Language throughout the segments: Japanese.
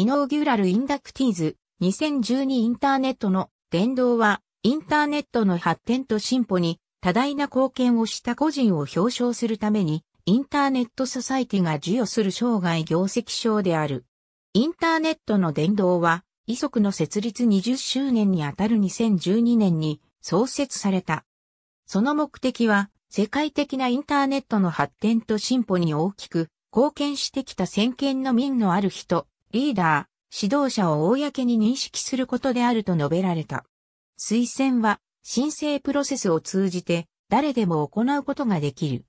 イノーギュラルインダクティーズ、2012インターネットの伝道は、インターネットの発展と進歩に多大な貢献をした個人を表彰するために、インターネットソサイティが授与する生涯業績賞である。インターネットの伝道は、遺族の設立20周年にあたる2012年に創設された。その目的は、世界的なインターネットの発展と進歩に大きく貢献してきた先見の民のある人、リーダー、指導者を公に認識することであると述べられた。推薦は、申請プロセスを通じて、誰でも行うことができる。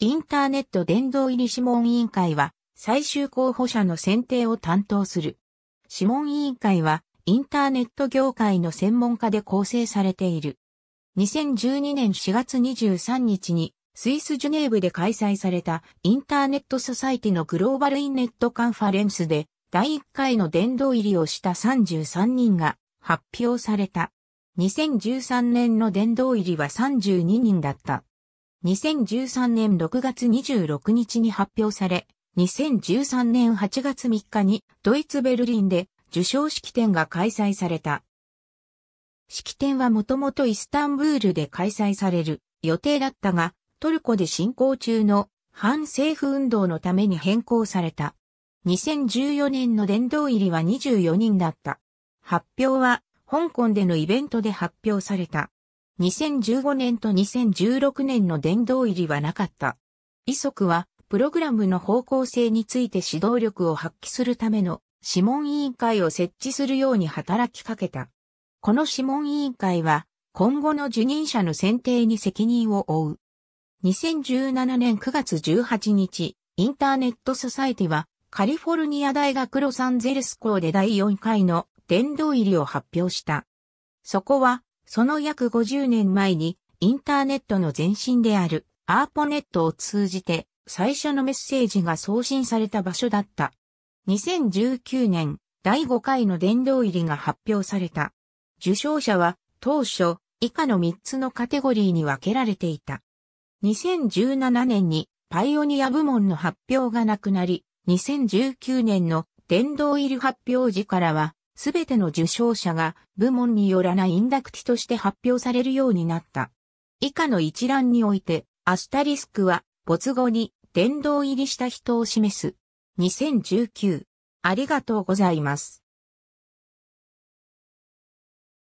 インターネット伝道入り諮問委員会は、最終候補者の選定を担当する。諮問委員会は、インターネット業界の専門家で構成されている。2012年4月23日に、スイス・ジュネーブで開催されたインターネット・ソサイティのグローバル・インネット・カンファレンスで第1回の殿堂入りをした33人が発表された。2013年の殿堂入りは32人だった。2013年6月26日に発表され、2013年8月3日にドイツベルリンで受賞式典が開催された。式典はもともとイスタンブールで開催される予定だったが、トルコで進行中の反政府運動のために変更された。2014年の殿堂入りは24人だった。発表は、香港でのイベントで発表された。2015年と2016年の殿堂入りはなかった。遺族は、プログラムの方向性について指導力を発揮するための諮問委員会を設置するように働きかけた。この諮問委員会は、今後の受任者の選定に責任を負う。2017年9月18日、インターネットソサイティは、カリフォルニア大学ロサンゼルス校で第4回の殿堂入りを発表した。そこは、その約50年前に、インターネットの前身である、アーポネットを通じて、最初のメッセージが送信された場所だった。2019年、第5回の殿堂入りが発表された。受賞者は、当初、以下の3つのカテゴリーに分けられていた。2017年に、パイオニア部門の発表がなくなり、2019年の殿堂入り発表時からは、すべての受賞者が部門によらないインダクティとして発表されるようになった。以下の一覧において、アスタリスクは、没後に殿堂入りした人を示す。2019。ありがとうございます。